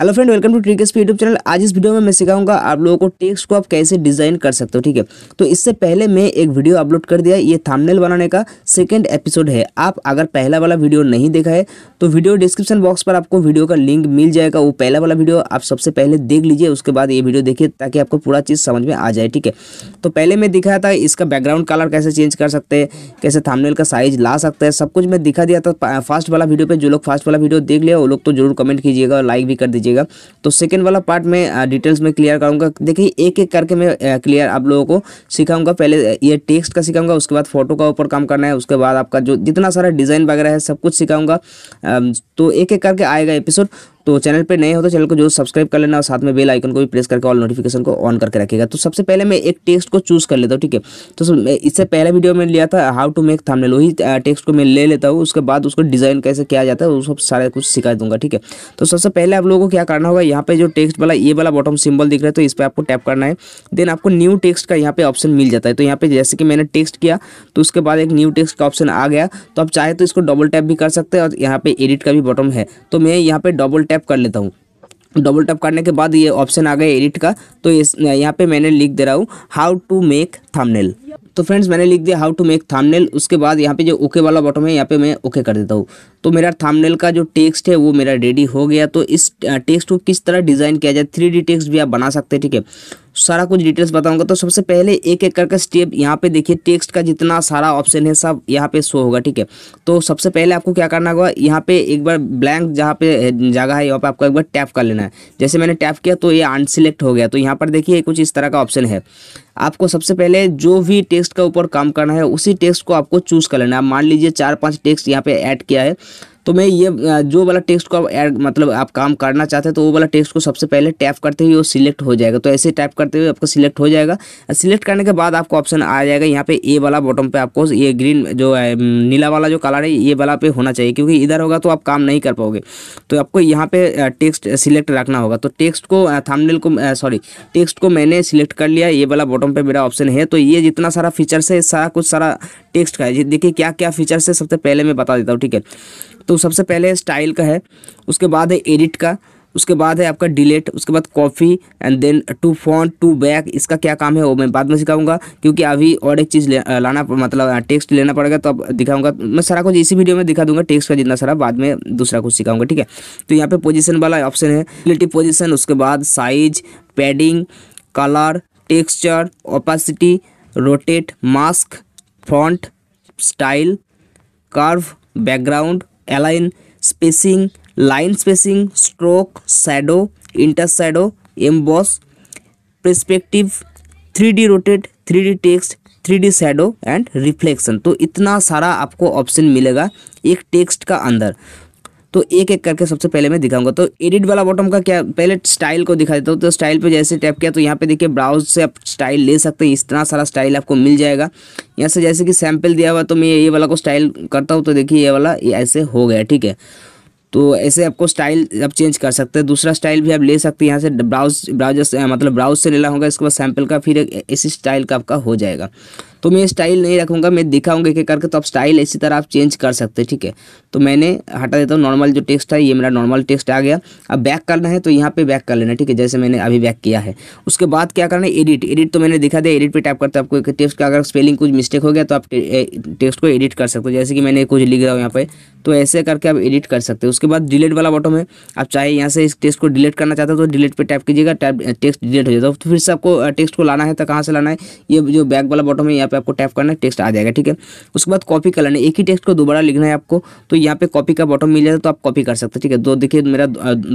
hello friend welcome to trick YouTube channel आज इस video में मैं सिखाऊंगा आप लोगों को टेक्स्ट को आप कैसे डिज़ाइन कर सकते हो ठीक है तो इससे पहले मैं एक वीडियो अपलोड कर दिया ये थामनेल बनाने का सेकंड एपिसोड है आप अगर पहला वाला वीडियो नहीं देखा है तो वीडियो डिस्क्रिप्शन बॉक्स पर आपको वीडियो का लिंक मिल जाएगा वो पहला वाला वीडियो आप सबसे पहले देख लीजिए उसके बाद ये वीडियो देखिए ताकि आपको पूरा चीज़ समझ में आ जाए ठीक है तो पहले मैं दिखाया था इसका बैकग्राउंड कलर कैसे चेंज कर सकते हैं कैसे थामनेल का साइज ला सकते हैं सब कुछ मैं दिखा दिया था फास्ट वाला वीडियो पर जो लोग फास्ट वाला वीडियो देख लिया वो लोग तो जरूर कमेंट कीजिएगा और लाइक भी कर दीजिए लीजिएगा तो सेकेंड वाला पार्ट में डिटेल्स में क्लियर करूँगा देखिए एक एक करके मैं क्लियर आप लोगों को सिखाऊंगा पहले ये टेक्स्ट का सिखाऊंगा उसके बाद फोटो का ऊपर काम करना है उसके बाद आपका जो जितना सारा डिज़ाइन वगैरह है सब कुछ सिखाऊंगा तो एक एक करके आएगा एपिसोड तो चैनल पर नए हो तो चैनल को जो सब्सक्राइब कर लेना और साथ में बेल आइकन को भी प्रेस करके ऑल नोटिफिकेशन को ऑन करके रखेगा तो सबसे पहले मैं एक टेक्स्ट को चूज कर लेता हूँ ठीक है तो इससे पहले वीडियो में लिया था हाउ टू मेक थामनेल वही टेक्स्ट को मैं ले लेता हूँ उसके बाद उसको डिज़ाइन कैसे किया जाता है वो सब सारा कुछ सिखा दूंगा ठीक है तो सबसे पहले आप लोगों को क्या करना होगा यहाँ पे जो टेक्स्ट वाला ये वाला बॉटम सिंबल दिख रहा है तो इस पर आपको टैप करना है देन आपको न्यू टेक्स्ट का यहाँ पे ऑप्शन मिल जाता है तो यहाँ पे जैसे कि मैंने टेक्स्ट किया तो उसके बाद एक न्यू टेक्स्ट का ऑप्शन आ गया तो आप चाहे तो इसको डबल टैप भी कर सकते हैं और यहाँ पे एडिट का भी बॉटम है तो मैं यहाँ पे डबल टैप टैप कर लेता हूँ डबल टैप करने के बाद ये ऑप्शन आ गया एडिट का तो इस यहाँ पे मैंने लिख दे रहा हूँ हाउ टू मेक थंबनेल तो फ्रेंड्स मैंने लिख दिया हाउ टू मेक थामनेल उसके बाद यहाँ पे जो ओके वाला बटन है यहाँ पे मैं ओके कर देता हूँ तो मेरा थामनेल का जो टेक्स्ट है वो मेरा रेडी हो गया तो इस टेक्स्ट को किस तरह डिज़ाइन किया जाए थ्री डी भी आप बना सकते हैं ठीक है सारा कुछ डिटेल्स बताऊंगा तो सबसे पहले एक एक करके स्टेप यहाँ पे देखिए टेक्स्ट का जितना सारा ऑप्शन है सब यहाँ पे शो होगा ठीक है तो सबसे पहले आपको क्या करना होगा यहाँ पे एक बार ब्लैंक जहाँ पे जगह है यहाँ पे आपको एक बार टैप कर लेना है जैसे मैंने टैप किया तो ये अनसिलेक्ट हो गया तो यहाँ पर देखिए कुछ इस तरह का ऑप्शन है आपको सबसे पहले जो भी टेक्स्ट का ऊपर काम करना है उसी टेक्स्ट को आपको चूज़ कर लेना है मान लीजिए चार पाँच टेक्स्ट यहाँ पे ऐड किया है तो मैं ये जो वाला टेक्स्ट को आप एड मतलब आप काम करना चाहते हैं तो वो वाला टेक्स्ट को सबसे पहले टैप करते हुए वो सिलेक्ट हो जाएगा तो ऐसे टैप करते हुए आपको सिलेक्ट हो जाएगा सिलेक्ट करने के बाद आपको ऑप्शन आ जाएगा यहाँ पे ए वाला बॉटम पे आपको ये ग्रीन जो नीला वाला जो कलर है ये वाला पे होना चाहिए क्योंकि इधर होगा तो आप काम नहीं कर पाओगे तो आपको यहाँ पे टेक्स्ट सिलेक्ट रखना होगा तो टेक्स्ट को थामनेल को सॉरी टेक्स्ट को मैंने सिलेक्ट कर लिया ये वाला बॉटम पर मेरा ऑप्शन है तो ये जितना सारा फीचर्स है सारा कुछ सारा टेक्स्ट का है देखिए क्या क्या फीचर्स है सबसे पहले मैं बता देता हूँ ठीक है तो सबसे पहले स्टाइल का है उसके बाद है एडिट का उसके बाद है आपका डिलेट उसके बाद copy and then to font to back इसका क्या काम है वो मैं बाद में सिखाऊंगा क्योंकि अभी और एक चीज़ लाना मतलब टेक्स्ट लेना पड़ेगा तो अब दिखाऊंगा मैं सारा कुछ इसी वीडियो में दिखा दूंगा टेक्स्ट का जितना सारा बाद में दूसरा कुछ सिखाऊंगा ठीक है तो यहाँ पर पोजिशन वाला ऑप्शन है रिलेटिव पोजिशन उसके बाद size padding colour texture opacity rotate mask font style curve background align spacing line spacing stroke shadow inner shadow emboss perspective three D rotate three D text three D shadow and reflection तो इतना सारा आपको option मिलेगा एक text का अंदर तो एक एक करके सबसे पहले मैं दिखाऊंगा तो एडिट वाला बॉटम का क्या पहले स्टाइल को दिखा देता हूँ तो स्टाइल पे जैसे टैप किया तो यहाँ पे देखिए ब्राउज से आप स्टाइल ले सकते हैं इतना सारा स्टाइल आपको मिल जाएगा यहाँ से जैसे कि सैम्पल दिया हुआ तो मैं ये वाला को स्टाइल करता हूँ तो देखिए ये वाला ये ऐसे हो गया ठीक है तो ऐसे आपको स्टाइल आप चेंज कर सकते हैं दूसरा स्टाइल भी आप ले सकते हैं यहाँ से ब्राउज ब्राउज से मतलब ब्राउज से लेना होगा इसके बाद सैम्पल का फिर इसी स्टाइल का आपका हो जाएगा तो मैं स्टाइल नहीं रखूँगा मैं दिखाऊंगा एक करके तो आप स्टाइल इसी तरह आप चेंज कर सकते हैं ठीक है तो मैंने हटा देता हूँ नॉर्मल जो टेक्स्ट है ये मेरा नॉर्मल टेक्स्ट आ गया अब बैक करना है तो यहाँ पर बैक कर लेना ठीक है जैसे मैंने अभी बैक किया है उसके बाद क्या करना है एडिट एडिट तो मैंने दिखा दिया एडिट पर टाइप करते आपको एक टेक्स्ट का अगर स्पेलिंग कुछ मिस्टेक हो गया तो आप टेक्स्ट को एडिट कर सकते हो जैसे कि मैंने कुछ लिख रहा हूँ यहाँ पर तो ऐसे करके आप एडिट कर सकते हो उसके बाद डिलीट वाला बॉटम है आप चाहे यहाँ से इस टेक्स्ट को डिलीट करना चाहते हो तो डिलीट पे टाइप कीजिएगा टाइप टेक्स्ट डिलीट हो जाता है तो फिर से आपको टेक्स्ट को लाना है तो कहाँ से लाना है ये जो बैक वाला बॉटम है यहाँ पे आपको टैप करना टेक्स्ट आ जाएगा ठीक है उसके बाद कॉपी कर लेना एक ही टेक्स्ट को दोबारा लिखना है आपको तो यहाँ पे कॉपी का बॉटम मिल जाता तो आप कॉपी कर सकते हैं ठीक है दो देखिए मेरा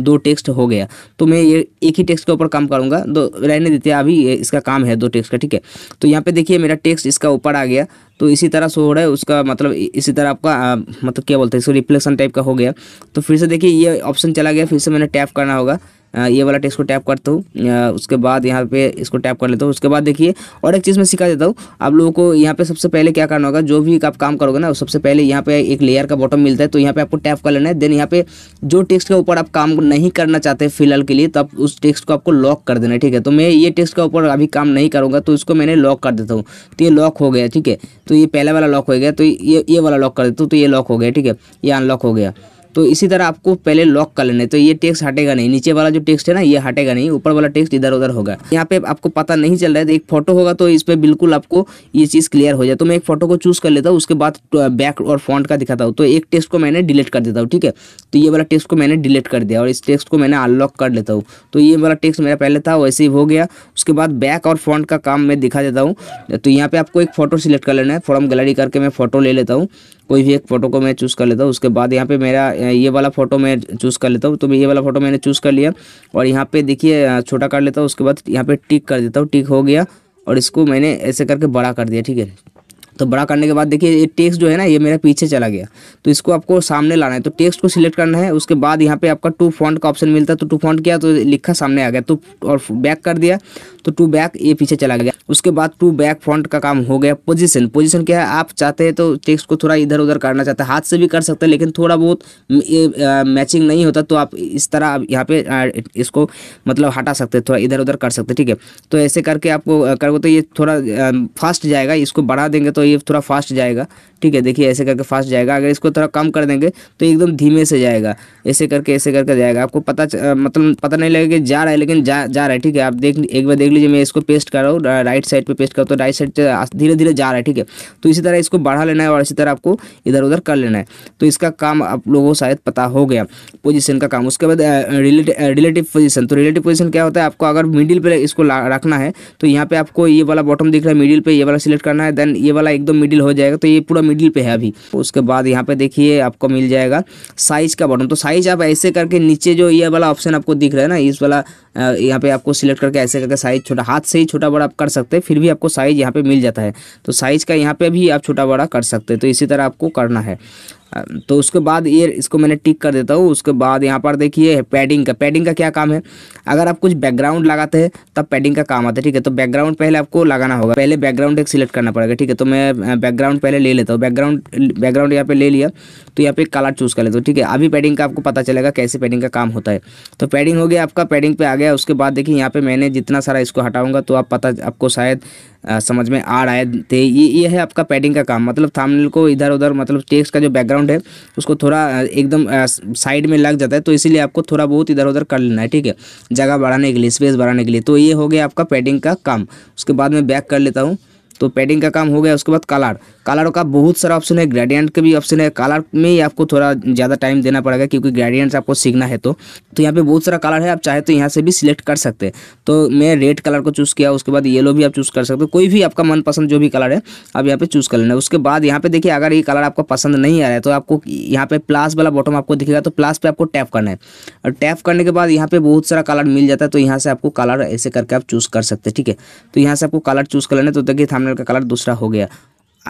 दो टेक्स्ट हो गया तो मैं ये एक ही टेक्स्ट के ऊपर काम करूँगा दो रहने देते अभी इसका काम है दो टेक्स्ट का ठीक है तो यहाँ पे देखिए मेरा टेक्स्ट इसका ऊपर आ गया तो इसी तरह रहा है उसका मतलब इसी तरह आपका आ, मतलब क्या बोलते हैं इसको रिफ्लेक्शन टाइप का हो गया तो फिर से देखिए ये ऑप्शन चला गया फिर से मैंने टैप करना होगा ये वाला टेस्ट को टैप करता हूँ उसके बाद यहाँ पे इसको टैप कर लेता हूँ उसके बाद देखिए और एक चीज़ मैं सिखा देता हूँ आप लोगों को यहाँ पे सबसे पहले क्या करना होगा जो भी आप काम करोगे ना सबसे पहले यहाँ पे एक लेयर का बॉटम मिलता है तो यहाँ पे आपको टैप कर लेना है देन यहाँ पे जो टेक्स्ट के ऊपर आप काम नहीं करना चाहते फिलहाल के लिए तो आप उस टेक्स्ट को आपको लॉक कर देना ठीक है तो मैं ये टेक्स्ट के ऊपर अभी काम नहीं करूँगा तो इसको मैंने लॉक कर देता हूँ तो ये लॉक हो गया ठीक है तो ये पहले वाला लॉक हो गया तो ये ये वाला लॉक कर देता तो, हूँ तो ये लॉक हो गया ठीक है ये अनलॉक हो गया तो इसी तरह आपको पहले लॉक कर लेना है तो ये टेक्स्ट हटेगा नहीं नीचे वाला जो टेक्स्ट है ना ये हटेगा नहीं ऊपर वाला टेक्स्ट इधर उधर होगा यहाँ पे आपको पता नहीं चल रहा है तो एक फोटो होगा तो इस पर बिल्कुल आपको ये चीज़ क्लियर हो जाए तो मैं एक फोटो को चूज़ कर लेता हूँ उसके बाद बैक और फ्रंट का दिखाता हूँ तो एक टेस्ट को मैंने डिलीट कर देता हूँ ठीक है तो ये वाला टेस्ट को मैंने डिलीट कर दिया और इस टेक्स्ट को मैंने अनलॉक कर लेता हूँ तो ये वाला टेक्स मेरा पहले था वैसे ही हो गया उसके बाद बैक और फ्रंट का काम मैं दिखा देता हूँ तो यहाँ पे आपको एक फोटो सिलेक्ट कर लेना है फॉर्म गैलरी करके मैं फोटो ले लेता हूँ कोई भी एक फ़ोटो को मैं चूज़ कर लेता हूँ उसके बाद यहाँ पे मेरा ये वाला फ़ोटो मैं चूज़ कर लेता हूँ तो मैं ये वाला फ़ोटो मैंने चूज़ कर लिया और यहाँ पे देखिए छोटा कर लेता हूँ उसके बाद यहाँ पे टिक कर देता हूँ टिक हो गया और इसको मैंने ऐसे करके बड़ा कर दिया ठीक है तो बड़ा करने के बाद देखिए ये टेक्स्ट जो है ना ये मेरा पीछे चला गया तो इसको आपको सामने लाना है तो टेक्स्ट को सिलेक्ट करना है उसके बाद यहाँ पे आपका टू फॉन्ट का ऑप्शन मिलता है तो टू फॉन्ट किया तो लिखा सामने आ गया तो और बैक कर दिया तो टू बैक ये पीछे चला गया उसके बाद टू बैक फॉन्ट का काम हो गया पोजीशन पोजीशन क्या है आप चाहते हैं तो टेक्स्ट को थोड़ा इधर उधर करना चाहते हैं हाथ से भी कर सकते हैं लेकिन थोड़ा बहुत मैचिंग नहीं होता तो आप इस तरह आप यहाँ पे इसको मतलब हटा सकते हैं थोड़ा इधर उधर कर सकते हैं ठीक है तो ऐसे करके आपको करोगे तो ये थोड़ा फास्ट जाएगा इसको बढ़ा देंगे तो ये थोड़ा फास्ट जाएगा ठीक है देखिए ऐसे करके फास्ट जाएगा अगर इसको थोड़ा कम कर देंगे तो एकदम धीमे से जाएगा ऐसे करके ऐसे करके जाएगा आपको पता मतलब पता नहीं लगेगा कि जा रहा है लेकिन जा जा रहा है ठीक है आप देख एक बार देख लीजिए मैं इसको पेस्ट कर रहा हूँ राइट साइड पर पेस्ट करता तो राइट साइड धीरे धीरे जा रहा है ठीक है तो इसी तरह इसको बढ़ा लेना है और इसी तरह आपको इधर उधर कर लेना है तो इसका काम आप लोगों को शायद पता हो गया पोजिशन का काम उसके बाद रिलेटिव पोजिशन तो रिलेटिव पोजिशन क्या होता है आपको अगर मिडिल पर इसको रखना है तो यहाँ पर आपको ये वाला बॉटम दिख रहा है मिडिल पर ये वाला सिलेक्ट करना है देन ये वाला एकदम मिडिल हो जाएगा तो ये पूरा मिडिल पे है अभी उसके बाद यहाँ पे देखिए आपको मिल जाएगा साइज का बटन तो साइज आप ऐसे करके नीचे जो ये वाला ऑप्शन आपको दिख रहा है ना इस वाला यहाँ पे आपको सिलेक्ट करके ऐसे करके साइज छोटा हाथ से ही छोटा बड़ा आप कर सकते हैं फिर भी आपको साइज यहाँ पे मिल जाता है तो साइज का यहाँ पे भी आप छोटा बड़ा कर सकते हैं तो इसी तरह आपको करना है तो उसके बाद ये इसको मैंने टिक कर देता हूँ उसके बाद यहाँ पर देखिए पैडिंग का पैडिंग का क्या काम है अगर आप कुछ बैकग्राउंड लगाते हैं तब पैडिंग का काम आता है ठीक है तो बैकग्राउंड पहले आपको लगाना होगा पहले बैकग्राउंड एक सिलेक्ट करना पड़ेगा ठीक है तो मैं बैकग्राउंड पहले ले लेता हूँ बैकग्राउंड बैकग्राउंड यहाँ पर ले लिया तो यहाँ पे कलर चूज़ कर लेता हूँ ठीक है अभी पैडिंग का आपको पता चलेगा कैसे पैडिंग का काम होता है तो पैडिंग हो गया आपका पैडिंग पर आ गया उसके बाद देखिए यहाँ पर मैंने जितना सारा इसको हटाऊँगा तो आप पता आपको शायद समझ में आ रहा है तो ये ये है आपका पैडिंग का काम मतलब थामनेल को इधर उधर मतलब टेक्स का जो बैकग्राउंड है उसको थोड़ा एकदम साइड में लग जाता है तो इसीलिए आपको थोड़ा बहुत इधर उधर कर लेना है ठीक है जगह बढ़ाने के लिए स्पेस बढ़ाने के लिए तो ये हो गया आपका पैडिंग का काम उसके बाद में बैक कर लेता हूँ तो पेडिंग का काम हो गया उसके बाद कलर कलर का बहुत सारा ऑप्शन है ग्रेडियंट का भी ऑप्शन है कलर में ही आपको थोड़ा ज़्यादा टाइम देना पड़ेगा क्योंकि ग्रेडियंट आपको सीखना है तो तो यहाँ पे बहुत सारा कलर है आप चाहे तो यहाँ से भी सिलेक्ट कर सकते हैं तो मैं रेड कलर को चूज़ किया उसके बाद येलो भी आप चूज़ कर सकते हो कोई भी आपका मनपसंद जो भी कलर है आप यहाँ पर चूज़ कर लेना उसके बाद यहाँ पर देखिए अगर ये कलर आपको पसंद नहीं आ रहा है तो आपको यहाँ पर प्लास वाला बॉटम आपको दिखेगा तो प्लास पर आपको टैप करना है और टैप करने के बाद यहाँ पर बहुत सारा कलर मिल जाता है तो यहाँ से आपको कलर ऐसे करके आप चूज़ कर सकते हैं ठीक है तो यहाँ से आपको कलर चूज़ कर लेना तो देखिए थाम वाला का कलर दूसरा हो गया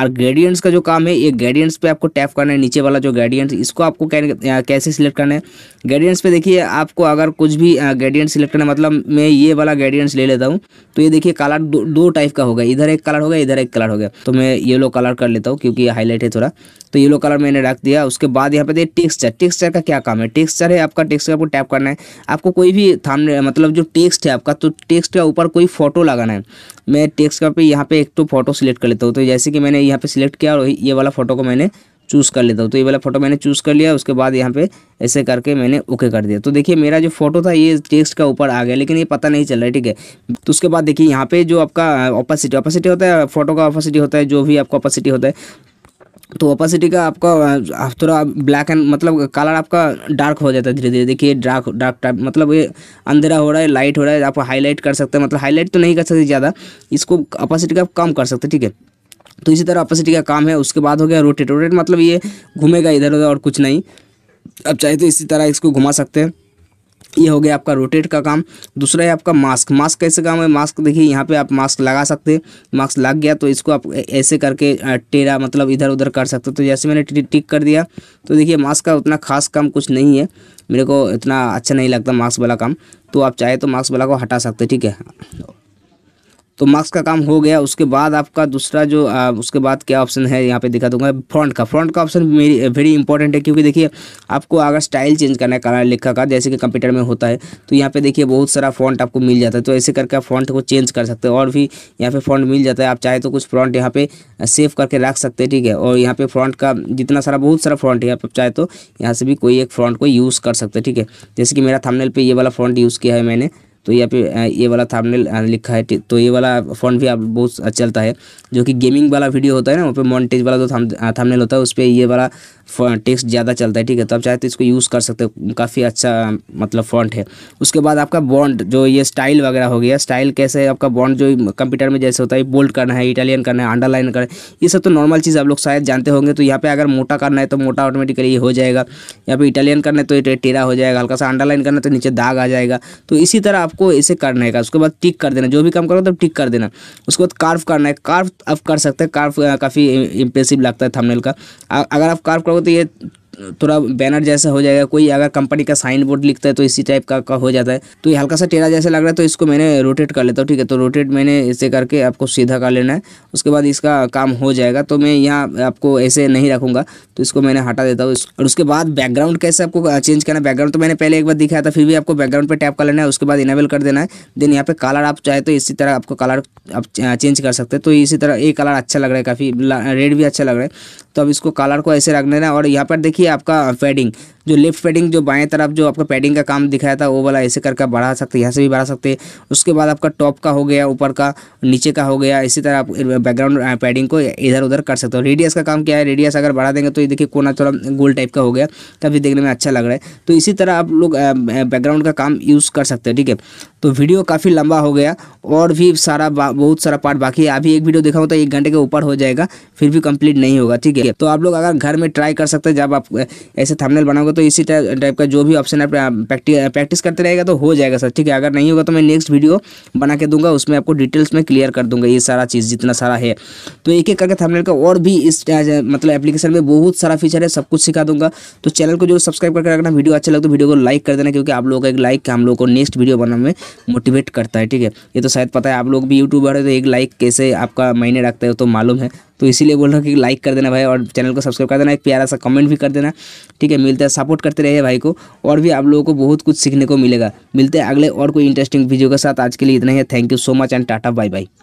और ग्रेडियंट्स का जो काम है ये ग्रेडियंट्स पे आपको टैप करना है नीचे वाला जो ग्रेडियंट इसको आपको कैसे सिलेक्ट करना है ग्रेडियंट्स पे देखिए आपको अगर कुछ भी ग्रेडियंट सिलेक्ट करना मतलब मैं ये वाला ग्रेडियंट्स ले लेता हूँ तो ये देखिए कलर दो, दो टाइप का होगा इधर एक कलर होगा इधर एक कलर होगा तो मैं येलो कलर कर लेता हूँ क्योंकि हाईलाइट है थोड़ा तो येलो कलर मैंने रख दिया उसके बाद यहाँ पे देखिए टेक्स्चर टेक्स्चर का क्या काम है टेक्स्चर है आपका टेक्स्चर आपको टैप करना है आपको कोई भी थाम मतलब जो टेक्स्ट है आपका तो टेक्स्ट के ऊपर कोई फोटो लगाना है मैं टेक्स्ट का पे यहाँ पे एक तो फोटो सिलेक्ट कर लेता हूँ तो जैसे कि मैंने यहाँ पे सिलेक्ट किया और ये वाला फोटो को मैंने चूज़ कर लेता हूँ तो ये वाला फोटो मैंने चूज़ कर लिया उसके बाद यहाँ पे ऐसे करके मैंने ओके कर दिया तो देखिए मेरा जो फोटो था ये टेक्स्ट का ऊपर आ गया लेकिन ये पता नहीं चल रहा है ठीक है तो उसके बाद देखिए यहाँ पे जो आपका ऑपोसिटी ऑपोसिटी होता है फोटो का ऑपोसिटी होता है जो भी आपका ऑपोसिटी होता है तो ओपासिटी का आपका थोड़ा ब्लैक एंड मतलब कलर आपका डार्क हो जाता है धीरे धीरे देखिए डार्क डार्क टाइप मतलब ये अंधेरा हो रहा है लाइट हो रहा है आप हाईलाइट कर सकते हैं मतलब हाईलाइट तो नहीं कर सकते ज़्यादा इसको ओपासिटी का आप कम कर सकते ठीक है तो इसी तरह अपोसिटी का काम है उसके बाद हो गया रोटेट रोटेट मतलब ये घूमेगा इधर उधर और कुछ नहीं अब चाहे तो इसी तरह इसको घुमा सकते हैं ये हो गया आपका रोटेट का काम दूसरा है आपका मास्क मास्क कैसे काम है मास्क देखिए यहाँ पे आप मास्क लगा सकते हैं मास्क लग गया तो इसको आप ऐसे करके टेढ़ा मतलब इधर उधर कर सकते हो तो जैसे मैंने टिक कर दिया तो देखिए मास्क का उतना खास काम कुछ नहीं है मेरे को इतना अच्छा नहीं लगता मास्क वाला काम तो आप चाहे तो मास्क वाला को हटा सकते ठीक है तो मास्क का काम हो गया उसके बाद आपका दूसरा जो आ, उसके बाद क्या ऑप्शन है यहाँ पे दिखा दूंगा फ्रंट का फ्रंट का ऑप्शन मेरी वेरी इंपॉर्टेंट है क्योंकि देखिए आपको अगर स्टाइल चेंज करना है कलर लिखा का जैसे कि कंप्यूटर में होता है तो यहाँ पे देखिए बहुत सारा फ्रंट आपको मिल जाता है तो ऐसे करके आप फ्रंट को चेंज कर सकते हैं और भी यहाँ पे फ्रंट मिल जाता है आप चाहे तो कुछ फ्रंट यहाँ पे सेव करके रख सकते हैं ठीक है और यहाँ पे फ्रॉन्ट का जितना सारा बहुत सारा फ्रॉन्ट है आप चाहे तो यहाँ से भी कोई एक फ्रॉन्ट को यूज़ कर सकते हैं ठीक है जैसे कि मेरा थमनेल पर ये वाला फ्रंट यूज़ किया है मैंने तो यहाँ पे ये वाला थामनेल लिखा है तो ये वाला फॉन्ट भी आप बहुत चलता है जो कि गेमिंग वाला वीडियो होता है ना वहाँ पे मॉन्टेज वाला जो थाम थामनेल होता है उस पर ये वाला टेक्स्ट ज़्यादा चलता है ठीक है तो आप चाहे तो इसको यूज़ कर सकते हो काफ़ी अच्छा मतलब फॉन्ट है उसके बाद आपका बॉन्ड जो ये स्टाइल वगैरह हो गया स्टाइल कैसे है आपका बॉन्ड जो कंप्यूटर में जैसे होता है बोल्ड करना है इटालियन करना है अंडरलाइन करना है ये सब तो नॉर्मल चीज़ आप लोग शायद जानते होंगे तो यहाँ पर अगर मोटा करना है तो मोटा ऑटोमेटिकली हो जाएगा यहाँ पर इटालियन करना है तो टेरा हो जाएगा हल्का सा अंडरलाइन करना है तो नीचे दाग आ जाएगा तो इसी तरह आपको इसे करना है उसके बाद टिक कर देना जो भी काम करो तो टिक कर देना उसके बाद कार्व करना है कार्व आप कर सकते हैं कार्व काफ़ी इंप्रेसिव लगता है थमनेल का अगर आप कार्व करो करोगे तो ये थोड़ा बैनर जैसा हो जाएगा कोई अगर कंपनी का साइन बोर्ड लिखता है तो इसी टाइप का, का हो जाता है तो ये हल्का सा टेढ़ा जैसा लग रहा है तो इसको मैंने रोटेट कर लेता हूँ ठीक है तो रोटेट मैंने इसे करके आपको सीधा कर लेना है उसके बाद इसका काम हो जाएगा तो मैं यहाँ आपको ऐसे नहीं रखूँगा तो इसको मैंने हटा देता हूँ और उसके बाद बैकग्राउंड कैसे आपको चेंज करना है बैकग्राउंड तो मैंने पहले एक बार दिखाया था फिर भी आपको बैकग्राउंड पर टैप कर लेना है उसके बाद इनेबल कर देना है देन यहाँ पे कलर आप चाहे तो इसी तरह आपको कलर आप चेंज कर सकते हैं तो इसी तरह ये कलर अच्छा लग रहा है काफ़ी रेड भी अच्छा लग रहा है तो अब इसको कलर को ऐसे रख लेना और यहाँ पर देखिए आपका फेडिंग जो लेफ्ट पैडिंग जो बाएँ तरफ जो आपका पैडिंग का काम दिखाया था वो वाला ऐसे करके बढ़ा सकते यहाँ से भी बढ़ा सकते उसके बाद आपका टॉप का हो गया ऊपर का नीचे का हो गया इसी तरह आप बैकग्राउंड पैडिंग को इधर उधर कर सकते हो रेडियस का काम क्या है रेडियस अगर बढ़ा देंगे तो ये देखिए कोना थोड़ा गोल टाइप का हो गया तभी देखने में अच्छा लग रहा है तो इसी तरह आप लोग बैकग्राउंड का काम यूज़ कर सकते हैं ठीक है तो वीडियो काफ़ी लंबा हो गया और भी सारा बहुत सारा पार्ट बाकी है अभी एक वीडियो देखा होता है एक घंटे के ऊपर हो जाएगा फिर भी कंप्लीट नहीं होगा ठीक है तो आप लोग अगर घर में ट्राई कर सकते हैं जब आप ऐसे थंबनेल बनाओगे तो इसी टाइप का जो भी ऑप्शन है प्रैक्टिस करते रहेगा तो हो जाएगा सर ठीक है अगर नहीं होगा तो मैं नेक्स्ट वीडियो बना के दूंगा उसमें आपको डिटेल्स में क्लियर कर दूंगा ये सारा चीज़ जितना सारा है तो एक एक करके थंबनेल का और भी इस मतलब एप्लीकेशन में बहुत सारा फीचर है सब कुछ सिखा दूंगा तो चैनल को जो सब्सक्राइब करके रखना वीडियो अच्छा लगे तो वीडियो को लाइक कर देना क्योंकि आप लोगों का एक लाइक हम लोग को नेक्स्ट वीडियो बनाने में मोटिवेट करता है ठीक है ये तो शायद पता है आप लोग भी यूट्यूबर है तो एक लाइक कैसे आपका मायने रखता है तो मालूम है तो इसीलिए बोल रहा हूँ कि लाइक कर देना भाई और चैनल को सब्सक्राइब कर देना एक प्यारा सा कमेंट भी कर देना ठीक है मिलता है सपोर्ट करते रहिए भाई को और भी आप लोगों को बहुत कुछ सीखने को मिलेगा मिलते हैं अगले और कोई इंटरेस्टिंग वीडियो के साथ आज के लिए इतना ही है thank you so much and tata bye bye